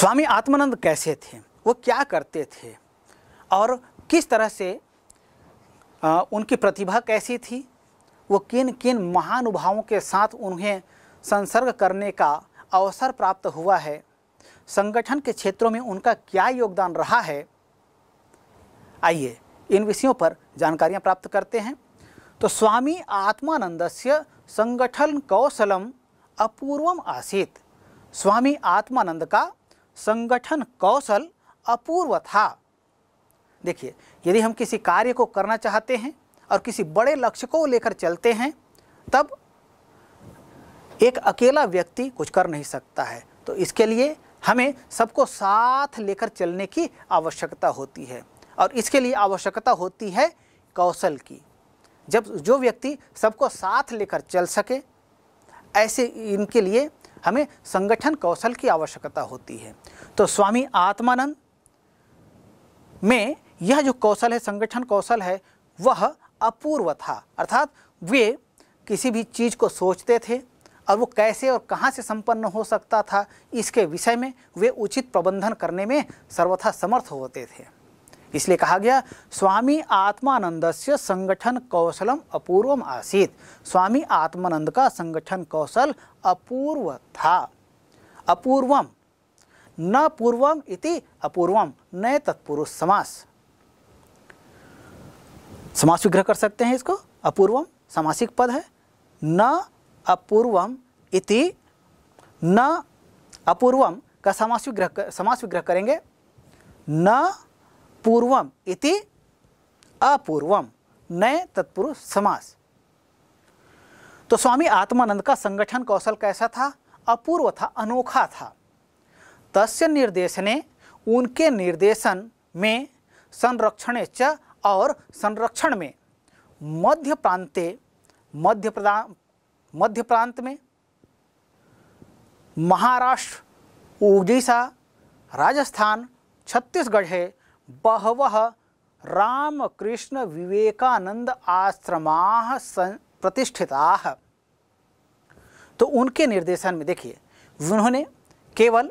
स्वामी आत्मानंद कैसे थे वो क्या करते थे और किस तरह से आ, उनकी प्रतिभा कैसी थी वो किन किन महानुभावों के साथ उन्हें संसर्ग करने का अवसर प्राप्त हुआ है संगठन के क्षेत्रों में उनका क्या योगदान रहा है आइए इन विषयों पर जानकारियां प्राप्त करते हैं तो स्वामी आत्मानंद से संगठन कौशलम अपूर्वम आसित स्वामी आत्मानंद का संगठन कौशल अपूर्व था देखिए यदि हम किसी कार्य को करना चाहते हैं और किसी बड़े लक्ष्य को लेकर चलते हैं तब एक अकेला व्यक्ति कुछ कर नहीं सकता है तो इसके लिए हमें सबको साथ लेकर चलने की आवश्यकता होती है और इसके लिए आवश्यकता होती है कौशल की जब जो व्यक्ति सबको साथ लेकर चल सके ऐसे इनके लिए हमें संगठन कौशल की आवश्यकता होती है तो स्वामी आत्मानंद में यह जो कौशल है संगठन कौशल है वह अपूर्व था अर्थात वे किसी भी चीज़ को सोचते थे और वो कैसे और कहाँ से संपन्न हो सकता था इसके विषय में वे उचित प्रबंधन करने में सर्वथा समर्थ होते थे इसलिए कहा गया स्वामी आत्मानंद से संगठन कौशलम अपूर्वम आसीत स्वामी आत्मानंद का संगठन कौशल अपूर्व था अपूर्वम न पूर्वम इति अपूर्वम नए तत्पुरुष समास समास विग्रह कर सकते हैं इसको अपूर्वम समासिक पद है न अपूर्वम इति न अपूर्वम का समास विग्रह समास विग्रह करेंगे न पूर्वम इति अपूर्वम नए तत्पुरुष समास तो स्वामी आत्मानंद का संगठन कौशल कैसा था अपूर्व था अनोखा था तस्य निर्देशने उनके निर्देशन में संरक्षण च और संरक्षण में मध्य प्रांते मध्य प्रदान मध्य प्रांत में महाराष्ट्र उड़ीसा राजस्थान छत्तीसगढ़ है बहव रामकृष्ण विवेकानंद आश्रमा प्रतिष्ठिता तो उनके निर्देशन में देखिए उन्होंने केवल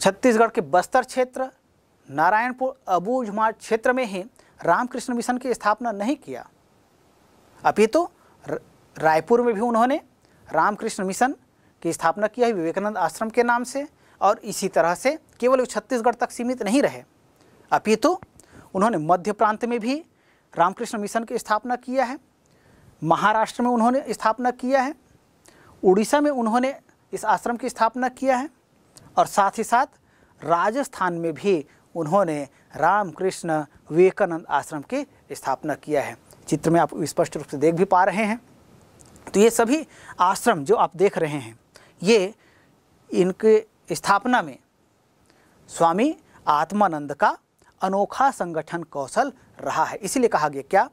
छत्तीसगढ़ के बस्तर क्षेत्र नारायणपुर अबूझमा क्षेत्र में ही रामकृष्ण मिशन की स्थापना नहीं किया अभी तो रायपुर में भी उन्होंने रामकृष्ण मिशन की स्थापना किया है विवेकानंद आश्रम के नाम से और इसी तरह से केवल छत्तीसगढ़ तक सीमित नहीं रहे अपितु तो उन्होंने मध्य प्रांत में भी रामकृष्ण मिशन की स्थापना किया है महाराष्ट्र में उन्होंने स्थापना किया है उड़ीसा में उन्होंने इस आश्रम की स्थापना किया है और साथ ही साथ राजस्थान में भी उन्होंने रामकृष्ण विवेकानंद आश्रम की स्थापना किया है चित्र में आप स्पष्ट रूप से देख भी पा रहे हैं तो ये सभी आश्रम जो आप देख रहे हैं ये इनके स्थापना में स्वामी आत्मानंद का अनोखा संगठन कौशल रहा है इसीलिए कहा गया क्या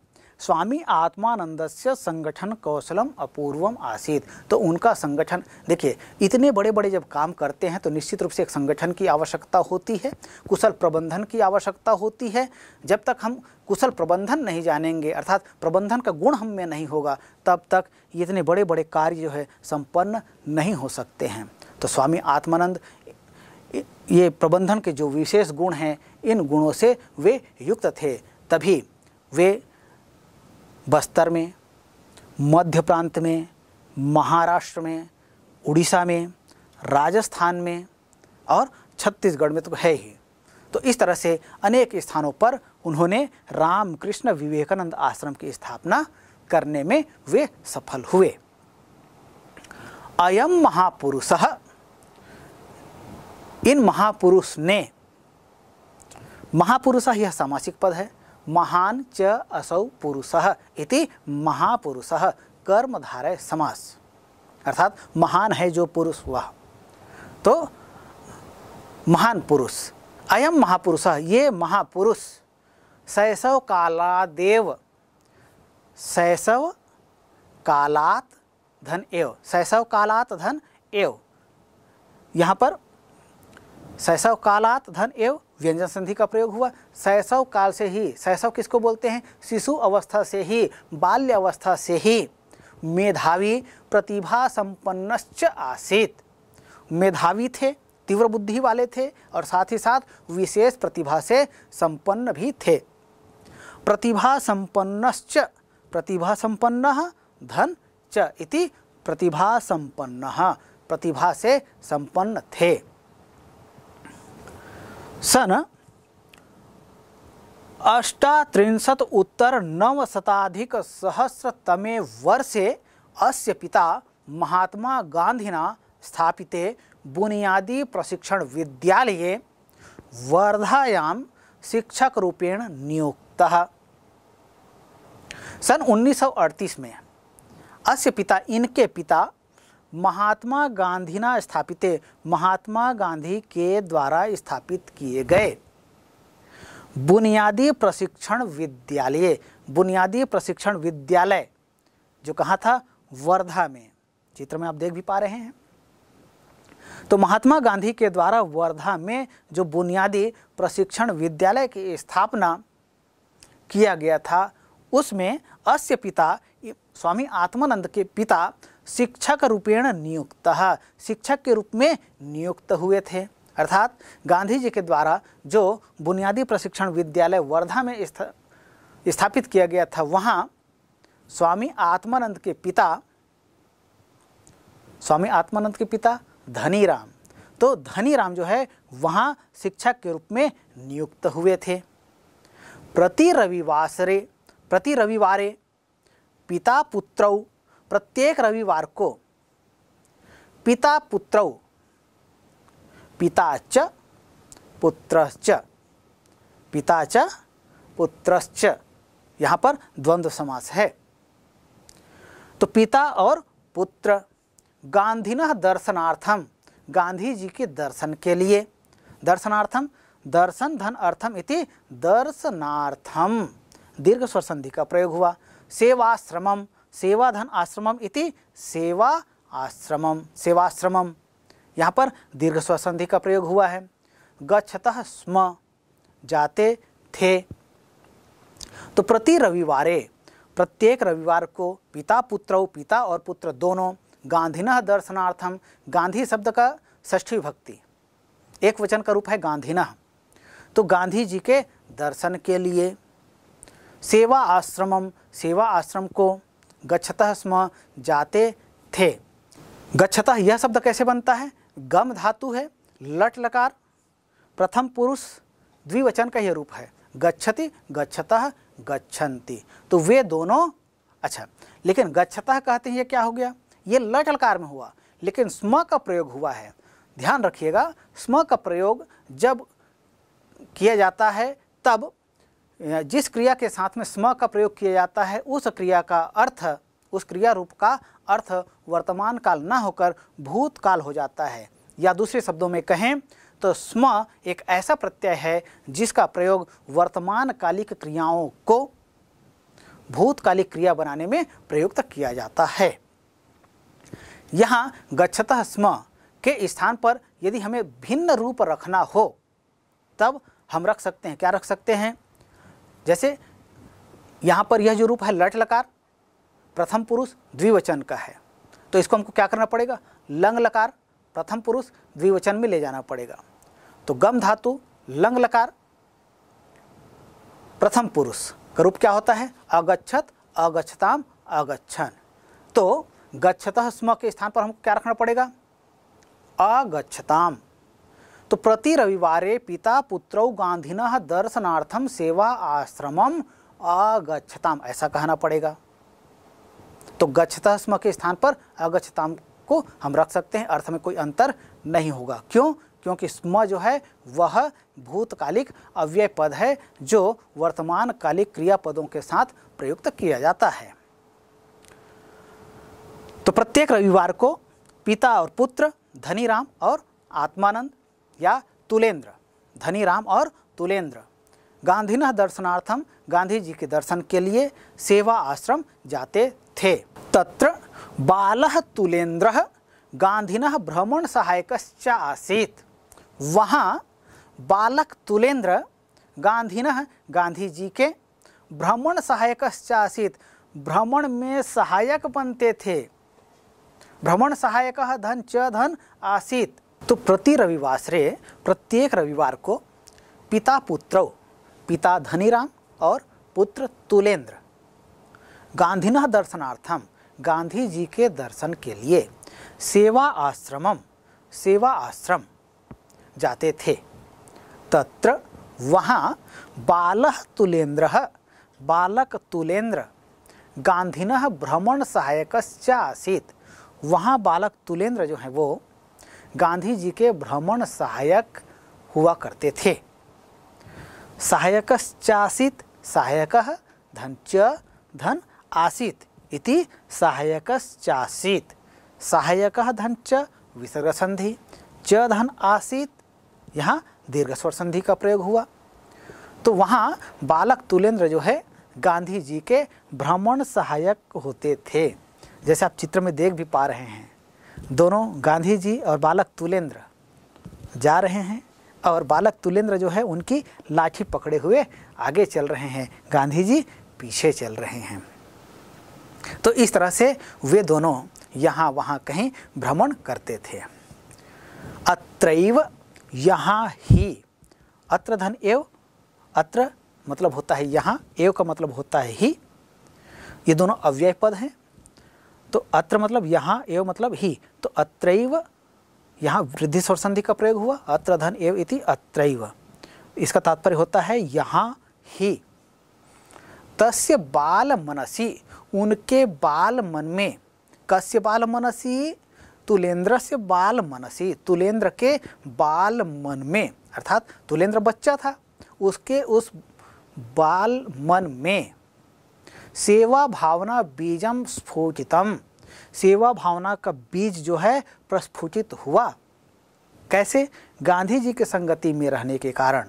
स्वामी आत्मानंद से संगठन कौशलम अपूर्वम आसीत तो उनका संगठन देखिए इतने बड़े बड़े जब काम करते हैं तो निश्चित रूप से एक संगठन की आवश्यकता होती है कुशल प्रबंधन की आवश्यकता होती है जब तक हम कुशल प्रबंधन नहीं जानेंगे अर्थात प्रबंधन का गुण हम में नहीं होगा तब तक इतने बड़े बड़े कार्य जो है संपन्न नहीं हो सकते हैं तो स्वामी आत्मानंद ये प्रबंधन के जो विशेष गुण हैं इन गुणों से वे युक्त थे तभी वे बस्तर में मध्य प्रांत में महाराष्ट्र में उड़ीसा में राजस्थान में और छत्तीसगढ़ में तो है ही तो इस तरह से अनेक स्थानों पर उन्होंने रामकृष्ण विवेकानंद आश्रम की स्थापना करने में वे सफल हुए अयम महापुरुषः इन महापुरुष ने महापुरुष यह सामासिक पद है महान च असौ पुरुष इति महापुरुष कर्मधारय समास अर्थात महान है जो पुरुष वह तो महान पुरुष अयम महापुरुष ये महापुरुष शैशव कालादेव शैशव कालात धन एव शैशव कालात धन एव यहाँ पर शैशव कालात धन एवं व्यंजन संधि का प्रयोग हुआ शैशव काल से ही शैशव किसको बोलते हैं शिशु अवस्था से ही बाल्य अवस्था से ही मेधावी प्रतिभा संपन्नश्च आसित मेधावी थे तीव्र बुद्धि वाले थे और साथ ही साथ विशेष प्रतिभा से संपन्न भी थे प्रतिभा संपन्नश्च प्रतिभा संपन्न धन च इति प्रतिभा संपन्न प्रतिभा से संपन्न थे सन अष्टात्रिंशत उत्तर नवशताधिक सहस्रतमे वर्षे अस्य पिता महात्मा गांधिना स्थापिते बुनियादी प्रशिक्षण विद्यालये वर्धायां शिक्षक रूपेण नियुक्तः सन 1938 में अस्य पिता इनके पिता महात्मा गांधी ना स्थापित महात्मा गांधी के द्वारा स्थापित किए गए बुनियादी प्रशिक्षण विद्यालय बुनियादी प्रशिक्षण विद्यालय जो कहा था वर्धा में चित्र में आप देख भी पा रहे हैं तो महात्मा गांधी के द्वारा वर्धा में जो बुनियादी प्रशिक्षण विद्यालय की स्थापना किया गया था उसमें अस्य पिता स्वामी आत्मानंद के पिता शिक्षक रूपेण नियुक्त शिक्षक के रूप में नियुक्त हुए थे अर्थात गांधी जी के द्वारा जो बुनियादी प्रशिक्षण विद्यालय वर्धा में स्थापित किया गया था वहाँ स्वामी आत्मानंद के पिता स्वामी आत्मानंद के पिता धनी राम तो धनी राम जो है वहाँ शिक्षक के रूप में नियुक्त हुए थे प्रति रविवासरे प्रति रविवारे पिता पुत्रौ प्रत्येक रविवार को पिता पुत्रौ पिताच पिता च पुत्र यहाँ पर द्वंद्व समास है तो पिता और पुत्र गांधीन दर्शनार्थम गांधी जी के दर्शन के लिए दर्शनार्थम दर्शन धन अर्थम इति दर्शनार्थम दीर्घ स्वर संधि का प्रयोग हुआ सेवाश्रमम सेवाधन आश्रमम इति सेवा आश्रमम सेवाश्रमम यहाँ पर दीर्घ स्वसंधि का प्रयोग हुआ है गच्छतः स्म जाते थे तो प्रति रविवार प्रत्येक रविवार को पिता पुत्र पिता और पुत्र दोनों गांधीन दर्शनार्थम गांधी शब्द का ष्ठी भक्ति एक वचन का रूप है गांधीन तो गांधी जी के दर्शन के लिए सेवा आश्रमम सेवा आश्रम को गच्छतः स्म जाते थे गच्छतः यह शब्द कैसे बनता है गम धातु है लट लकार प्रथम पुरुष द्विवचन का यह रूप है गच्छति गच्छतः गच्छन्ति तो वे दोनों अच्छा लेकिन गच्छतः कहते हैं ये क्या हो गया ये लट लकार में हुआ लेकिन स्म का प्रयोग हुआ है ध्यान रखिएगा स्म का प्रयोग जब किया जाता है तब जिस क्रिया के साथ में स्म का प्रयोग किया जाता है उस क्रिया का अर्थ उस क्रिया रूप का अर्थ वर्तमान काल न होकर भूतकाल हो जाता है या दूसरे शब्दों में कहें तो स्म एक ऐसा प्रत्यय है जिसका प्रयोग वर्तमान कालिक क्रियाओं को भूतकालिक क्रिया बनाने में प्रयुक्त किया जाता है यहाँ गच्छतः स्म के स्थान पर यदि हमें भिन्न रूप रखना हो तब हम रख सकते हैं क्या रख सकते हैं जैसे यहाँ पर यह जो रूप है लट लकार प्रथम पुरुष द्विवचन का है तो इसको हमको क्या करना पड़ेगा लंग लकार प्रथम पुरुष द्विवचन में ले जाना पड़ेगा तो गम धातु लंग लकार प्रथम पुरुष का रूप क्या होता है अगच्छत अगछताम अगच्छन तो गच्छतः स्म के स्थान पर हमको क्या रखना पड़ेगा अगछताम तो प्रति रविवारे पिता पुत्रौ गांधीन दर्शनार्थम सेवा आश्रम अगछताम ऐसा कहना पड़ेगा तो गच्छता स्म के स्थान पर अगछताम को हम रख सकते हैं अर्थ में कोई अंतर नहीं होगा क्यों क्योंकि स्म जो है वह भूतकालिक अव्यय पद है जो वर्तमान कालिक क्रियापदों के साथ प्रयुक्त किया जाता है तो प्रत्येक रविवार को पिता और पुत्र धनीराम और आत्मानंद या तुलेंद्र धनीराम और तुलेंद्र गांधीन दर्शनार्थम गांधी जी के दर्शन के लिए सेवा आश्रम जाते थे तत्र बाल तुलेंद्र गांधीन भ्रमण सहायक आसीत वहाँ बालक तुलेंद्र गांधीन गांधी जी के भ्रमण सहायक आसीत भ्रमण में सहायक बनते थे भ्रमण सहायक धन च धन आसीत तो प्रति रविवासरे प्रत्येक रविवार को पिता पुत्र पिता धनीराम और पुत्र तुलेंद्र गांधीन दर्शनार्थम गांधी जी के दर्शन के लिए सेवा आश्रमम सेवा आश्रम जाते थे तत्र वहाँ बाल तुलेन्द्र बालक तुलेन्द्र गांधीन भ्रमण सहायक आसीत वहाँ बालक तुलेंद्र जो है वो गांधी जी के भ्रमण सहायक हुआ करते थे सहायक चासीत सहायक धन च धन आसित इति सहायक चासीत सहायक धन च विसर्ग संधि च धन आसित यहाँ दीर्घ स्वर संधि का प्रयोग हुआ तो वहाँ बालक तुलेंद्र जो है गांधी जी के भ्रमण सहायक होते थे जैसे आप चित्र में देख भी पा रहे हैं दोनों गांधी जी और बालक तुलेंद्र जा रहे हैं और बालक तुलेंद्र जो है उनकी लाठी पकड़े हुए आगे चल रहे हैं गांधी जी पीछे चल रहे हैं तो इस तरह से वे दोनों यहाँ वहाँ कहीं भ्रमण करते थे अत्रैव यहाँ ही अत्र धन एव अत्र मतलब होता है यहाँ एव का मतलब होता है ही ये दोनों अव्यय पद हैं तो अत्र मतलब यहाँ एवं मतलब ही तो अत्रैव यहाँ वृद्धि स्वर संधि का प्रयोग हुआ अत्र धन एव इति अत्रैव इसका तात्पर्य होता है यहाँ ही तस्य बाल मनसी उनके बाल मन में कस्य बाल मनसी तुलेंद्र से बाल मनसी तुलेंद्र के बाल मन में अर्थात तुलेंद्र बच्चा था उसके उस बाल मन में सेवा भावना बीजम स्फूचितम सेवा भावना का बीज जो है प्रस्फुटित हुआ कैसे गांधी जी के संगति में रहने के कारण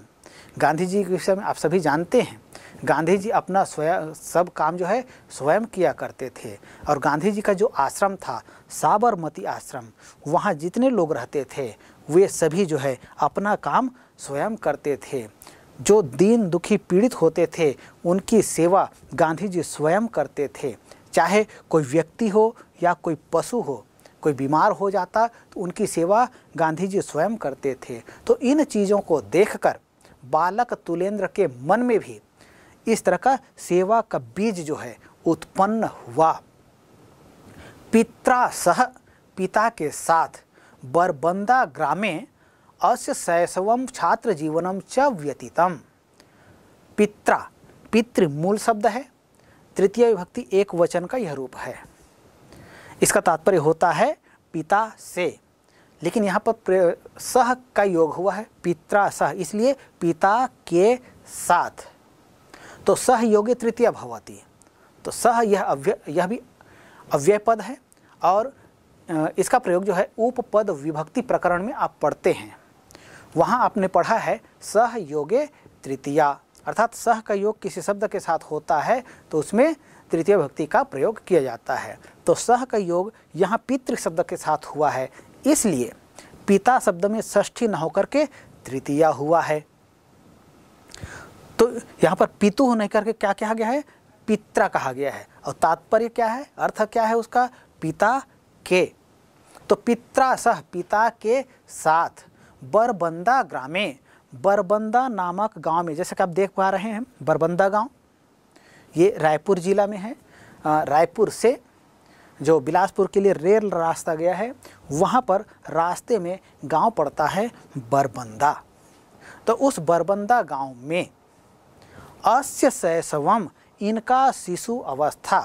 गांधी जी के विषय में आप सभी जानते हैं गांधी जी अपना स्वयं सब काम जो है स्वयं किया करते थे और गांधी जी का जो आश्रम था साबरमती आश्रम वहाँ जितने लोग रहते थे वे सभी जो है अपना काम स्वयं करते थे जो दीन दुखी पीड़ित होते थे उनकी सेवा गांधी जी स्वयं करते थे चाहे कोई व्यक्ति हो या कोई पशु हो कोई बीमार हो जाता तो उनकी सेवा गांधी जी स्वयं करते थे तो इन चीज़ों को देखकर बालक तुलेंद्र के मन में भी इस तरह का सेवा का बीज जो है उत्पन्न हुआ पित्रा सह पिता के साथ बरबंदा ग्रामे अस्य शैशवम छात्र जीवनम च व्यतीतम पित्रा पितृ मूल शब्द है तृतीय विभक्ति एक वचन का यह रूप है इसका तात्पर्य होता है पिता से लेकिन यहाँ पर सह का योग हुआ है पित्रा सह इसलिए पिता के साथ तो सह योगे तृतीय भवती तो सह यह अव्यय यह भी अव्यय पद है और इसका प्रयोग जो है उपपद विभक्ति प्रकरण में आप पढ़ते हैं वहाँ आपने पढ़ा है सह योगे तृतीया अर्थात सह का योग किसी शब्द के साथ होता है तो उसमें तृतीय भक्ति का प्रयोग किया जाता है तो सह का योग यहाँ पितृ शब्द के साथ हुआ है इसलिए पिता शब्द में षष्ठी न होकर के तृतीया हुआ है तो यहाँ पर पितु होने करके क्या कहा गया है पित्रा कहा गया है और तात्पर्य क्या है अर्थ क्या है उसका पिता के तो पित्रा सह पिता के साथ बरबंदा ग्रामे बरबंदा नामक गांव में जैसे कि आप देख पा रहे हैं बरबंदा गांव ये रायपुर ज़िला में है रायपुर से जो बिलासपुर के लिए रेल रास्ता गया है वहाँ पर रास्ते में गांव पड़ता है बरबंदा तो उस बरबंदा गांव में अस्य शैशवम इनका शिशु अवस्था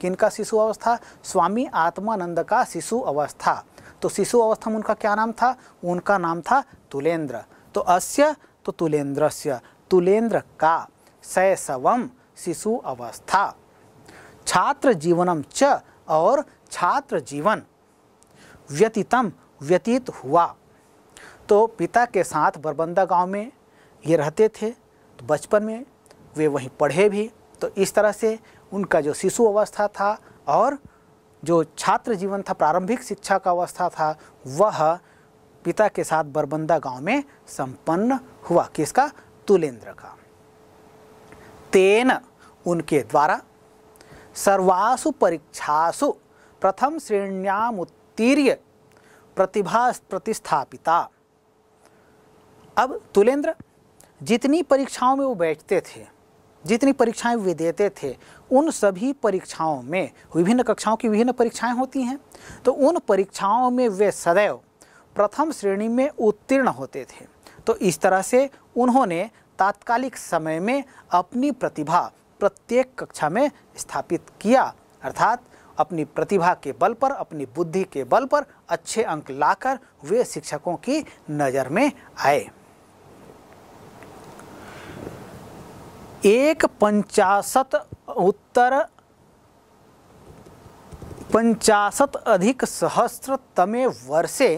किनका शिशु अवस्था स्वामी आत्मानंद का शिशु अवस्था तो शिशु अवस्था में उनका क्या नाम था उनका नाम था तुलेंद्र तो अस्य तो तुलेंद्रस्य तुलेंद्र का शैशवम शिशु अवस्था छात्र जीवनम च और छात्र जीवन व्यतीतम व्यतीत हुआ तो पिता के साथ बरबंदा गांव में ये रहते थे तो बचपन में वे वहीं पढ़े भी तो इस तरह से उनका जो शिशु अवस्था था और जो छात्र जीवन था प्रारंभिक शिक्षा का अवस्था था वह पिता के साथ बरबंदा गांव में संपन्न हुआ किसका तुलेंद्र का तेन उनके द्वारा सर्वासु परीक्षासु प्रथम श्रेण्यामुत्तीर्य प्रतिभा प्रतिस्थापिता अब तुलेंद्र जितनी परीक्षाओं में वो बैठते थे जितनी परीक्षाएं वे देते थे उन सभी परीक्षाओं में विभिन्न कक्षाओं की विभिन्न परीक्षाएं होती हैं तो उन परीक्षाओं में वे सदैव प्रथम श्रेणी में उत्तीर्ण होते थे तो इस तरह से उन्होंने तात्कालिक समय में अपनी प्रतिभा प्रत्येक कक्षा में स्थापित किया अर्थात अपनी प्रतिभा के बल पर अपनी बुद्धि के बल पर अच्छे अंक लाकर वे शिक्षकों की नज़र में आए एक पंचाशत उत्तर पंचाशत अधिक सहस्त्र तमे वर्षे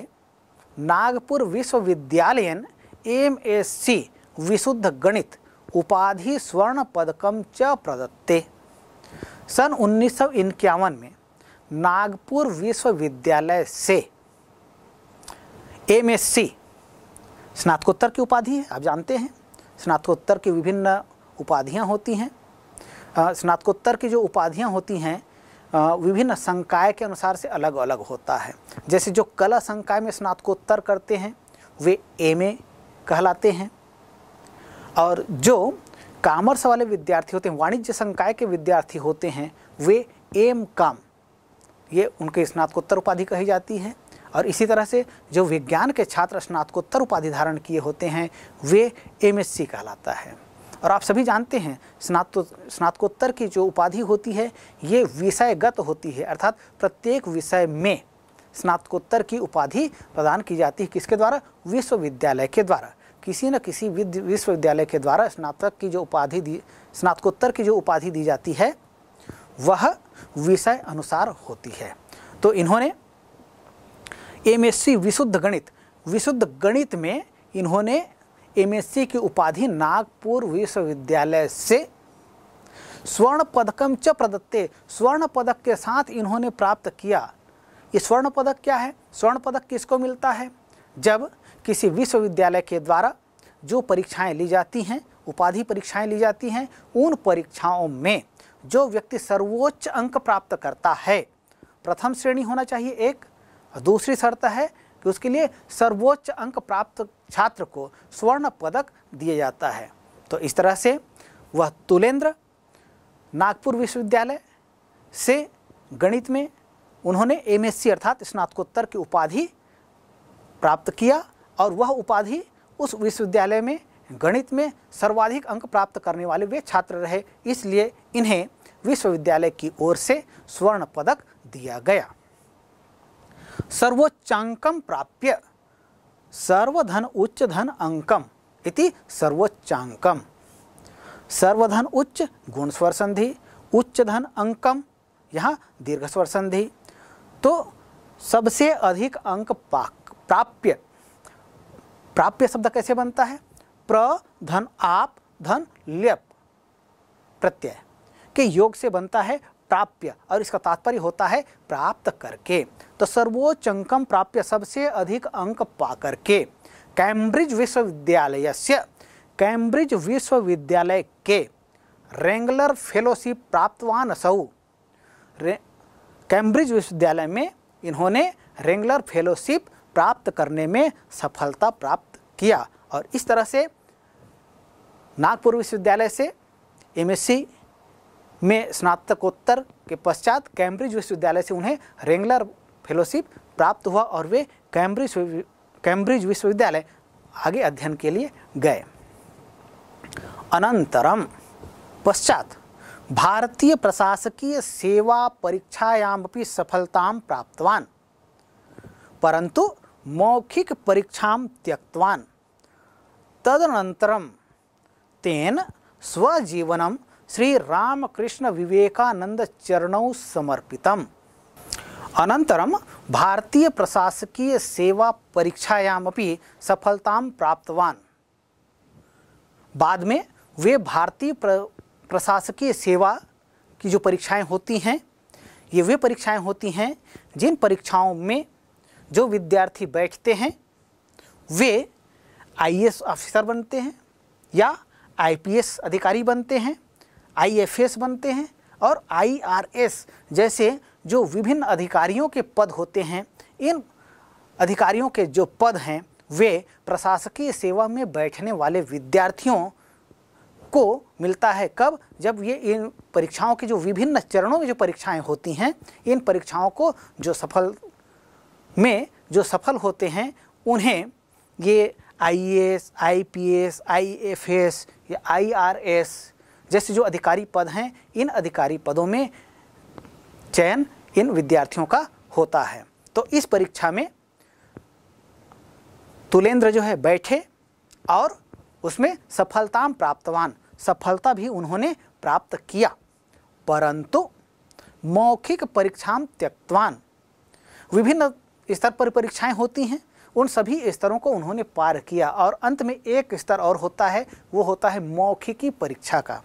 नागपुर विश्वविद्यालयन एम एस सी विशुद्ध गणित उपाधि स्वर्ण पदकम च प्रदत्ते सन उन्नीस में नागपुर विश्वविद्यालय से एम एस सी स्नातकोत्तर की उपाधि है आप जानते हैं स्नातकोत्तर की विभिन्न उपाधियाँ होती हैं स्नातकोत्तर की जो उपाधियाँ होती हैं विभिन्न संकाय के अनुसार से अलग अलग होता है जैसे जो कला संकाय में स्नातकोत्तर करते हैं वे एम कहलाते हैं और जो कामर्स वाले विद्यार्थी होते हैं वाणिज्य संकाय के विद्यार्थी होते हैं वे एम काम ये उनके स्नातकोत्तर उपाधि कही जाती है और इसी तरह से जो विज्ञान के छात्र स्नातकोत्तर उपाधि धारण किए होते हैं वे एम कहलाता है और आप सभी जानते हैं स्नातो स्नातकोत्तर की जो उपाधि होती है ये विषयगत होती है अर्थात प्रत्येक विषय में स्नातकोत्तर की उपाधि प्रदान की जाती है किसके द्वारा विश्वविद्यालय के द्वारा किसी न किसी विश्वविद्यालय के द्वारा स्नातक की जो उपाधि दी स्नातकोत्तर की जो उपाधि दी जाती है वह विषय अनुसार होती है तो इन्होंने एमएससी विशुद्ध गणित विशुद्ध गणित में इन्होंने एमएससी की उपाधि नागपुर विश्वविद्यालय से स्वर्ण पदकम च प्रदत्ते स्वर्ण पदक के साथ इन्होंने प्राप्त किया ये स्वर्ण पदक क्या है स्वर्ण पदक किसको मिलता है जब किसी विश्वविद्यालय के द्वारा जो परीक्षाएं ली जाती हैं उपाधि परीक्षाएं ली जाती हैं उन परीक्षाओं में जो व्यक्ति सर्वोच्च अंक प्राप्त करता है प्रथम श्रेणी होना चाहिए एक दूसरी शर्त है कि उसके लिए सर्वोच्च अंक प्राप्त छात्र को स्वर्ण पदक दिया जाता है तो इस तरह से वह तुलेंद्र नागपुर विश्वविद्यालय से गणित में उन्होंने एमएससी अर्थात स्नातकोत्तर की उपाधि प्राप्त किया और वह उपाधि उस विश्वविद्यालय में गणित में सर्वाधिक अंक प्राप्त करने वाले वे छात्र रहे इसलिए इन्हें विश्वविद्यालय की ओर से स्वर्ण पदक दिया गया सर्वोच्चांकम प्राप्य सर्वधन उच्च धन अंकम इति सर्वोच्चांकम सर्वधन उच्च गुण स्वर संधि उच्च धन अंकम यहाँ दीर्घ स्वर संधि तो सबसे अधिक अंक पाक प्राप्य प्राप्य शब्द कैसे बनता है प्र धन आप धन ल्यप प्रत्यय के योग से बनता है प्राप्य और इसका तात्पर्य होता है प्राप्त करके तो सर्वोच्च अंकम प्राप्य सबसे अधिक अंक पा करके कैम्ब्रिज विश्वविद्यालय से कैम्ब्रिज विश्वविद्यालय के रेंगुलर फेलोशिप प्राप्तवान सौ कैम्ब्रिज विश्वविद्यालय में इन्होंने रेंगुलर फेलोशिप प्राप्त करने में सफलता प्राप्त किया और इस तरह से नागपुर विश्वविद्यालय से एमएससी में स्नातकोत्तर के पश्चात कैम्ब्रिज विश्वविद्यालय से उन्हें रेंगलर फेलोशिप प्राप्त हुआ और वे कैम्ब्रिज कैम्ब्रिज विश्वविद्यालय आगे अध्ययन के लिए गए अनंतरम पश्चात भारतीय प्रशासकीय सेवा परीक्षायाम भी सफलता प्राप्तवान परंतु मौखिक परीक्षा त्यक्तवान तदनंतरम तेन स्वजीवनम श्री रामकृष्ण विवेकानंद चरण समर्पित प्रशासकीय सेवा परीक्षायाम भी सफलता प्राप्तवान बाद में वे भारतीय प्र, प्रशासकीय सेवा की जो परीक्षाएं होती हैं ये वे परीक्षाएं होती हैं जिन परीक्षाओं में जो विद्यार्थी बैठते हैं वे आईएएस ऑफिसर बनते हैं या आईपीएस अधिकारी बनते हैं आईएफएस बनते हैं और आईआरएस जैसे जो विभिन्न अधिकारियों के पद होते हैं इन अधिकारियों के जो पद हैं वे प्रशासकीय सेवा में बैठने वाले विद्यार्थियों को मिलता है कब जब ये इन परीक्षाओं के जो विभिन्न चरणों में जो परीक्षाएं होती हैं इन परीक्षाओं को जो सफल में जो सफल होते हैं उन्हें ये I S I P S I F S या आई आर एस जैसे जो अधिकारी पद हैं इन अधिकारी पदों में चयन इन विद्यार्थियों का होता है तो इस परीक्षा में तुलेंद्र जो है बैठे और उसमें सफलता प्राप्तवान सफलता भी उन्होंने प्राप्त किया परंतु मौखिक परीक्षाम त्यक्तवान विभिन्न स्तर पर परीक्षाएं होती हैं उन सभी स्तरों को उन्होंने पार किया और अंत में एक स्तर और होता है वो होता है मौखिकी परीक्षा का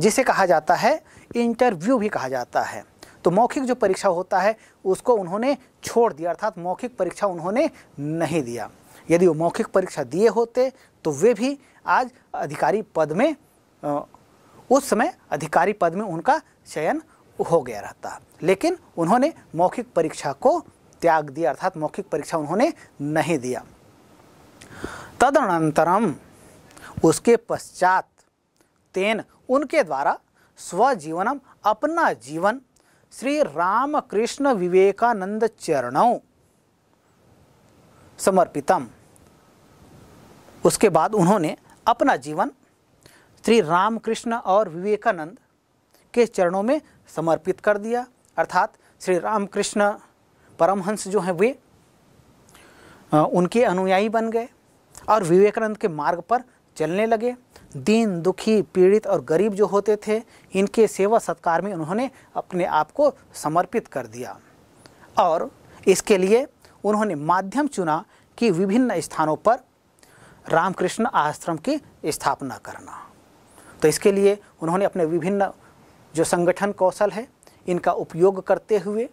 जिसे कहा जाता है इंटरव्यू भी कहा जाता है तो मौखिक जो परीक्षा होता है उसको उन्होंने छोड़ दिया अर्थात मौखिक परीक्षा उन्होंने नहीं दिया यदि वो मौखिक परीक्षा दिए होते तो वे भी आज अधिकारी पद में उस समय अधिकारी पद में उनका चयन हो गया रहता लेकिन उन्होंने मौखिक परीक्षा को त्याग दिया अर्थात मौखिक परीक्षा उन्होंने नहीं दिया तदनंतरम उसके पश्चात तेन उनके द्वारा स्वजीवनम अपना जीवन श्री रामकृष्ण विवेकानंद चरणों समर्पितम उसके बाद उन्होंने अपना जीवन श्री रामकृष्ण और विवेकानंद के चरणों में समर्पित कर दिया अर्थात श्री रामकृष्ण परमहंस जो हैं वे उनके अनुयायी बन गए और विवेकानंद के मार्ग पर चलने लगे दीन दुखी पीड़ित और गरीब जो होते थे इनके सेवा सत्कार में उन्होंने अपने आप को समर्पित कर दिया और इसके लिए उन्होंने माध्यम चुना कि विभिन्न स्थानों पर रामकृष्ण आश्रम की स्थापना करना तो इसके लिए उन्होंने अपने विभिन्न जो संगठन कौशल है इनका उपयोग करते हुए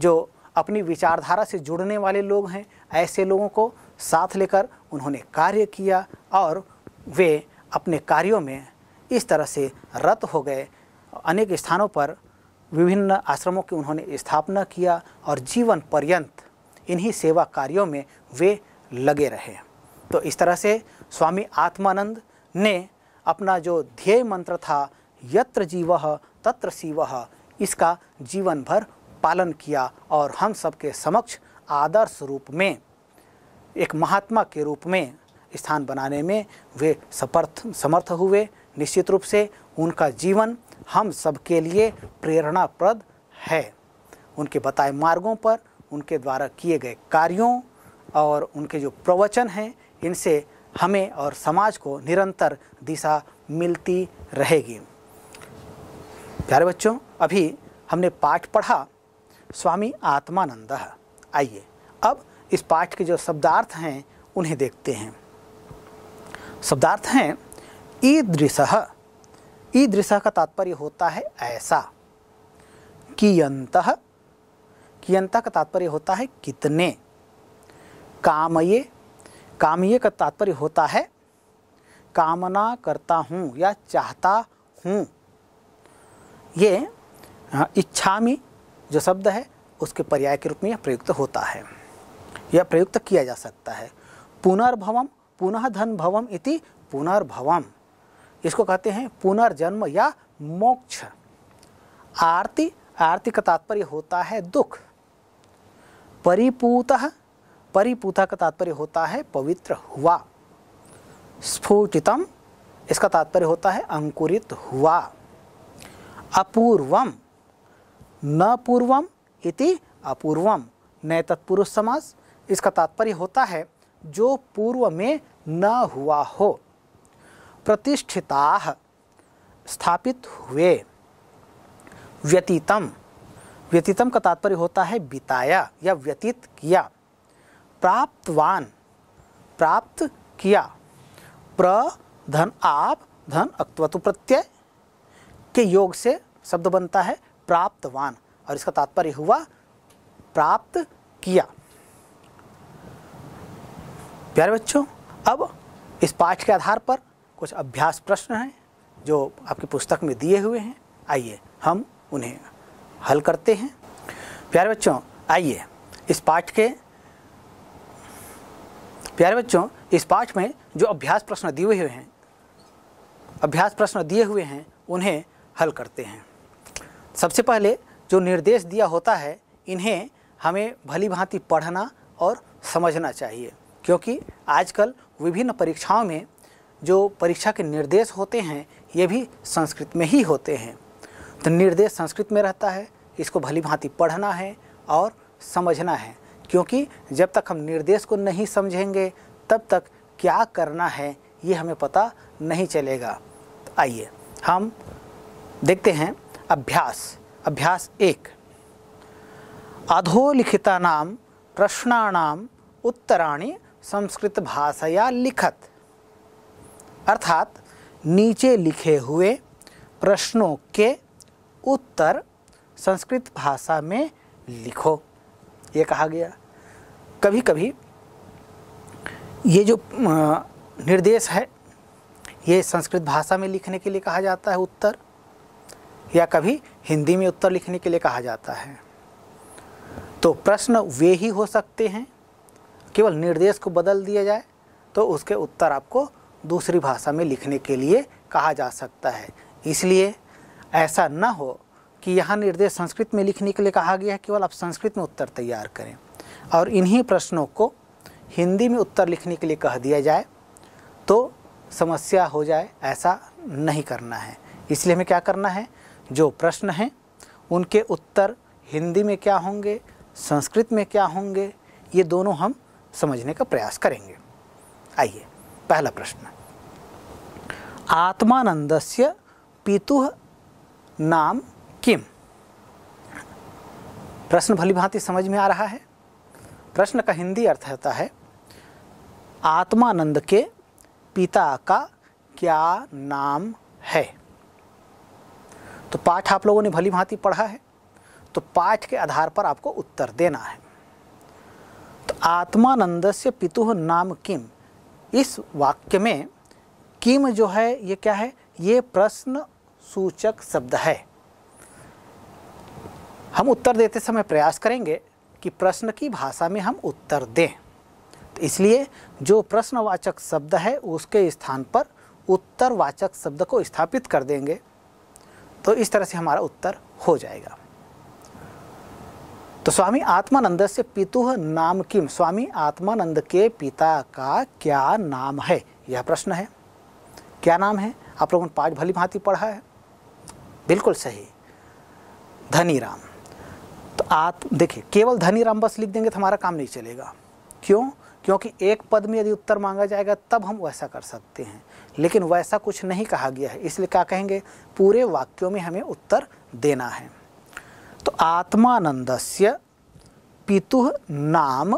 जो अपनी विचारधारा से जुड़ने वाले लोग हैं ऐसे लोगों को साथ लेकर उन्होंने कार्य किया और वे अपने कार्यों में इस तरह से रत हो गए अनेक स्थानों पर विभिन्न आश्रमों की उन्होंने स्थापना किया और जीवन पर्यंत इन्हीं सेवा कार्यों में वे लगे रहे तो इस तरह से स्वामी आत्मानंद ने अपना जो ध्येय मंत्र था यत्र जीव तत्र शिव इसका जीवन भर पालन किया और हम सबके समक्ष आदर्श रूप में एक महात्मा के रूप में स्थान बनाने में वे समर्थ समर्थ हुए निश्चित रूप से उनका जीवन हम सबके लिए प्रेरणाप्रद है उनके बताए मार्गों पर उनके द्वारा किए गए कार्यों और उनके जो प्रवचन हैं इनसे हमें और समाज को निरंतर दिशा मिलती रहेगी प्यारे बच्चों अभी हमने पाठ पढ़ा स्वामी आत्मानंद आइए अब इस पाठ के जो शब्दार्थ हैं उन्हें देखते हैं शब्दार्थ हैं ईदृश ईदृश का तात्पर्य होता है ऐसा कियंत कियंत का तात्पर्य होता है कितने कामये कामये का तात्पर्य होता है कामना करता हूँ या चाहता हूँ ये हाँ, इच्छामी जो शब्द है उसके पर्याय के रूप में यह प्रयुक्त होता है यह प्रयुक्त किया जा सकता है पुनर्भवम पुनः धन भवम इति पुनर्भवम इसको कहते हैं पुनर्जन्म या मोक्ष आरती आरती का तात्पर्य होता है दुख परिपूत परिपूता का तात्पर्य होता है पवित्र हुआ स्फुटितम इसका तात्पर्य होता है अंकुरित हुआ अपूर्वम न पूर्वम इति अपूर्वम न तत्पुरुष समास इसका तात्पर्य होता है जो पूर्व में न हुआ हो प्रतिष्ठिता स्थापित हुए व्यतीतम व्यतीतम का तात्पर्य होता है बिताया या व्यतीत किया प्राप्तवान प्राप्त किया प्र धन आप धन अक्तवतु प्रत्यय के योग से शब्द बनता है प्राप्तवान और इसका तात्पर्य हुआ प्राप्त किया प्यारे बच्चों अब इस पाठ के आधार पर कुछ अभ्यास प्रश्न हैं जो आपकी पुस्तक में दिए हुए हैं आइए हम उन्हें हल करते हैं प्यारे बच्चों आइए इस पाठ के प्यारे बच्चों इस पाठ में जो अभ्यास प्रश्न दिए हुए हैं अभ्यास प्रश्न दिए हुए हैं उन्हें हल करते हैं सबसे पहले जो निर्देश दिया होता है इन्हें हमें भली भांति पढ़ना और समझना चाहिए क्योंकि आजकल विभिन्न परीक्षाओं में जो परीक्षा के निर्देश होते हैं ये भी संस्कृत में ही होते हैं तो निर्देश संस्कृत में रहता है इसको भली भांति पढ़ना है और समझना है क्योंकि जब तक हम निर्देश को नहीं समझेंगे तब तक क्या करना है ये हमें पता नहीं चलेगा तो आइए हम देखते हैं अभ्यास अभ्यास एक अधोलिखिता नाम प्रश्नाणाम उत्तराणी संस्कृत भाषया लिखत अर्थात नीचे लिखे हुए प्रश्नों के उत्तर संस्कृत भाषा में लिखो ये कहा गया कभी कभी ये जो निर्देश है ये संस्कृत भाषा में लिखने के लिए कहा जाता है उत्तर या कभी हिंदी में उत्तर लिखने के लिए कहा जाता है तो प्रश्न वे ही हो सकते हैं केवल निर्देश को बदल दिया जाए तो उसके उत्तर आपको दूसरी भाषा में लिखने के लिए कहा जा सकता है इसलिए ऐसा न हो कि यहाँ निर्देश संस्कृत में लिखने के लिए कहा गया है केवल आप संस्कृत में उत्तर तैयार करें और इन्हीं प्रश्नों को हिंदी में उत्तर लिखने के लिए कह दिया जाए तो समस्या हो जाए ऐसा नहीं करना है इसलिए हमें क्या करना है जो प्रश्न हैं उनके उत्तर हिंदी में क्या होंगे संस्कृत में क्या होंगे ये दोनों हम समझने का प्रयास करेंगे आइए पहला प्रश्न आत्मानंद से पितु नाम किम प्रश्न भली भांति समझ में आ रहा है प्रश्न का हिंदी अर्थ होता है आत्मानंद के पिता का क्या नाम है तो पाठ आप लोगों ने भली भांति पढ़ा है तो पाठ के आधार पर आपको उत्तर देना है आत्मानंद से पितु नाम किम इस वाक्य में किम जो है ये क्या है ये प्रश्न सूचक शब्द है हम उत्तर देते समय प्रयास करेंगे कि प्रश्न की भाषा में हम उत्तर दें तो इसलिए जो प्रश्नवाचक शब्द है उसके स्थान पर उत्तरवाचक शब्द को स्थापित कर देंगे तो इस तरह से हमारा उत्तर हो जाएगा तो स्वामी आत्मानंद से पितु नाम किम स्वामी आत्मानंद के पिता का क्या नाम है यह प्रश्न है क्या नाम है आप लोगों ने पाठ भली भांति पढ़ा है बिल्कुल सही धनी राम तो आप देखिए केवल धनी राम बस लिख देंगे तो हमारा काम नहीं चलेगा क्यों क्योंकि एक पद में यदि उत्तर मांगा जाएगा तब हम वैसा कर सकते हैं लेकिन वैसा कुछ नहीं कहा गया है इसलिए क्या कहेंगे पूरे वाक्यों में हमें उत्तर देना है तो से पितु नाम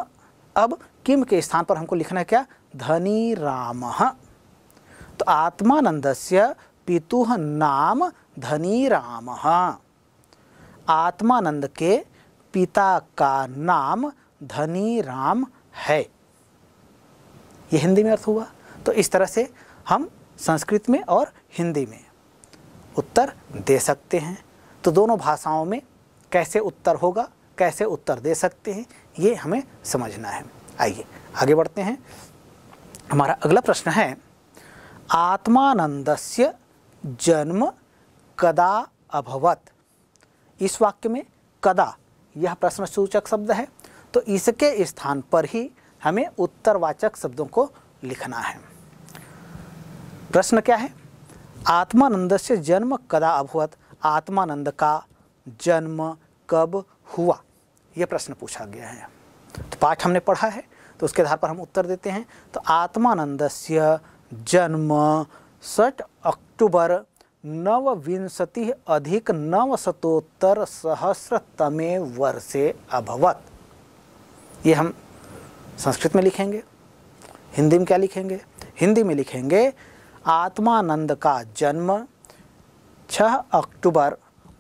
अब किम के स्थान पर हमको लिखना है क्या धनी राम तो से पितु नाम धनी राम आत्मानंद के पिता का नाम धनी राम है यह हिंदी में अर्थ हुआ तो इस तरह से हम संस्कृत में और हिंदी में उत्तर दे सकते हैं तो दोनों भाषाओं में कैसे उत्तर होगा कैसे उत्तर दे सकते हैं ये हमें समझना है आइए आगे बढ़ते हैं हमारा अगला प्रश्न है आत्मानंदस्य जन्म कदा अभवत इस वाक्य में कदा यह प्रश्न सूचक शब्द है तो इसके स्थान पर ही हमें उत्तरवाचक शब्दों को लिखना है प्रश्न क्या है आत्मानंद से जन्म कदा अभवत आत्मानंद का जन्म कब हुआ यह प्रश्न पूछा गया है तो पाठ हमने पढ़ा है तो उसके आधार पर हम उत्तर देते हैं तो आत्मानंद से जन्म षठ अक्टूबर नवविंशति अधिक नवशतोत्तर सहस्रतमे वर्षे अभवत ये हम संस्कृत में लिखेंगे हिंदी में क्या लिखेंगे हिंदी में लिखेंगे आत्मानंद का जन्म 6 अक्टूबर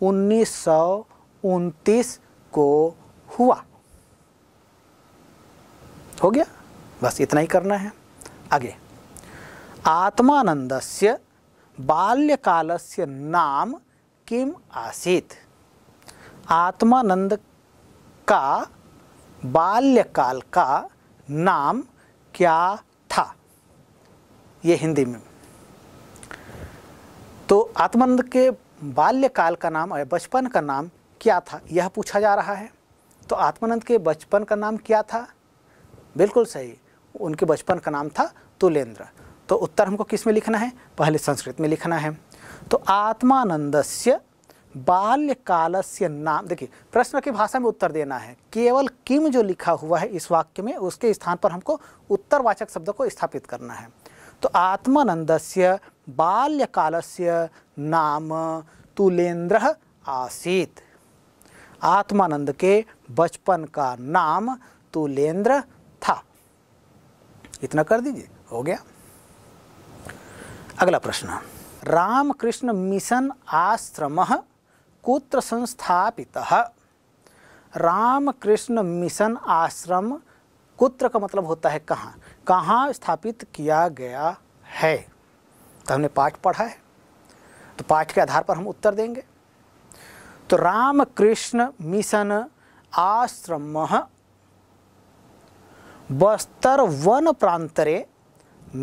उन्नीस सौ उनतीस को हुआ हो गया बस इतना ही करना है आगे आत्मानंदस्य बाल्यकालस्य नाम किम आसीत आत्मानंद का बाल्यकाल का नाम क्या था ये हिंदी में तो आत्मानंद के बाल्यकाल का नाम और बचपन का नाम क्या था यह पूछा जा रहा है तो आत्मानंद के बचपन का नाम क्या था बिल्कुल सही उनके बचपन का नाम था तुलेंद्र तो उत्तर हमको किस में लिखना है पहले संस्कृत में लिखना है तो से बाल्यकाल से नाम देखिए प्रश्न की भाषा में उत्तर देना है केवल किम जो लिखा हुआ है इस वाक्य में उसके स्थान पर हमको उत्तरवाचक शब्द को स्थापित करना है तो आत्मानंद से बाल्यकाल से नाम तुलेंद्र आसीत आत्मानंद के बचपन का नाम तुलेंद्र था इतना कर दीजिए हो गया अगला प्रश्न रामकृष्ण मिशन आश्रम कुत्र संस्थापित रामकृष्ण मिशन आश्रम कुत्र का मतलब होता है कहाँ कहाँ स्थापित किया गया है तो हमने पाठ पढ़ा है तो पाठ के आधार पर हम उत्तर देंगे तो रामकृष्ण मिशन आश्रम बस्तर वन प्रांतरे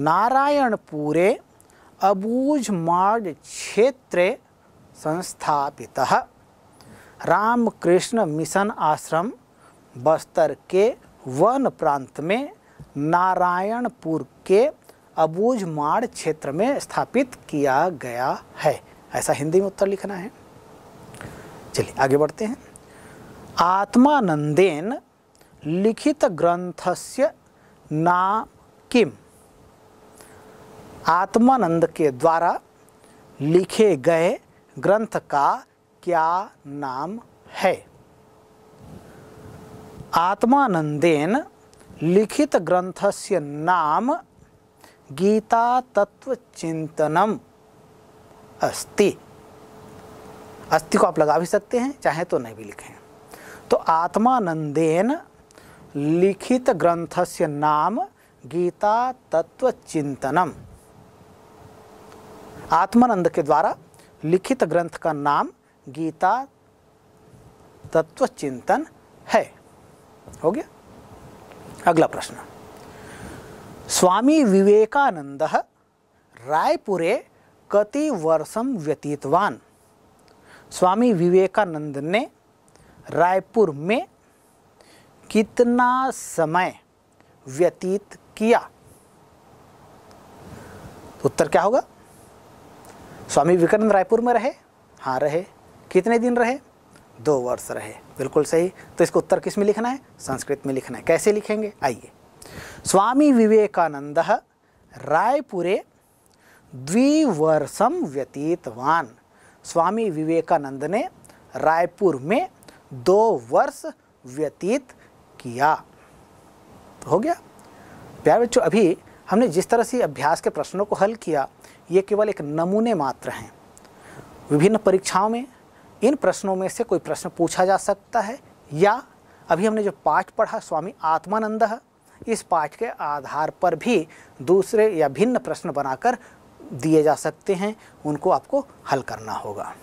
नारायणपुरे अबूझमाड़ क्षेत्रे संस्थापित रामकृष्ण मिशन आश्रम बस्तर के वन प्रांत में नारायणपुर के अबूझमाड़ क्षेत्र में स्थापित किया गया है ऐसा हिंदी में उत्तर लिखना है चलिए आगे बढ़ते हैं आत्मानंदेन लिखित ग्रंथस्य नाम किम आत्मानंद के द्वारा लिखे गए ग्रंथ का क्या नाम है आत्मानंदेन लिखित ग्रंथस्य नाम गीता तत्व चिंतनम अस्ति अस्थि को आप लगा भी सकते हैं चाहे तो नहीं भी लिखें तो आत्मानंदेन लिखित से नाम गीता तत्व चिंतनम आत्मानंद के द्वारा लिखित ग्रंथ का नाम गीता तत्व चिंतन है हो गया अगला प्रश्न स्वामी विवेकानंद रायपुरे कति वर्षम व्यतीतवान स्वामी विवेकानंद ने रायपुर में कितना समय व्यतीत किया तो उत्तर क्या होगा स्वामी विवेकानंद रायपुर में रहे हाँ रहे कितने दिन रहे दो वर्ष रहे बिल्कुल सही तो इसको उत्तर किस में लिखना है संस्कृत में लिखना है कैसे लिखेंगे आइए स्वामी विवेकानंद रायपुरे द्विवर्षम व्यतीतवान स्वामी विवेकानंद ने रायपुर में दो वर्ष व्यतीत किया तो हो गया प्यारे बच्चों अभी हमने जिस तरह से अभ्यास के प्रश्नों को हल किया ये केवल एक नमूने मात्र हैं विभिन्न परीक्षाओं में इन प्रश्नों में से कोई प्रश्न पूछा जा सकता है या अभी हमने जो पाठ पढ़ा स्वामी आत्मानंद इस पाठ के आधार पर भी दूसरे या भिन्न प्रश्न बनाकर दिए जा सकते हैं उनको आपको हल करना होगा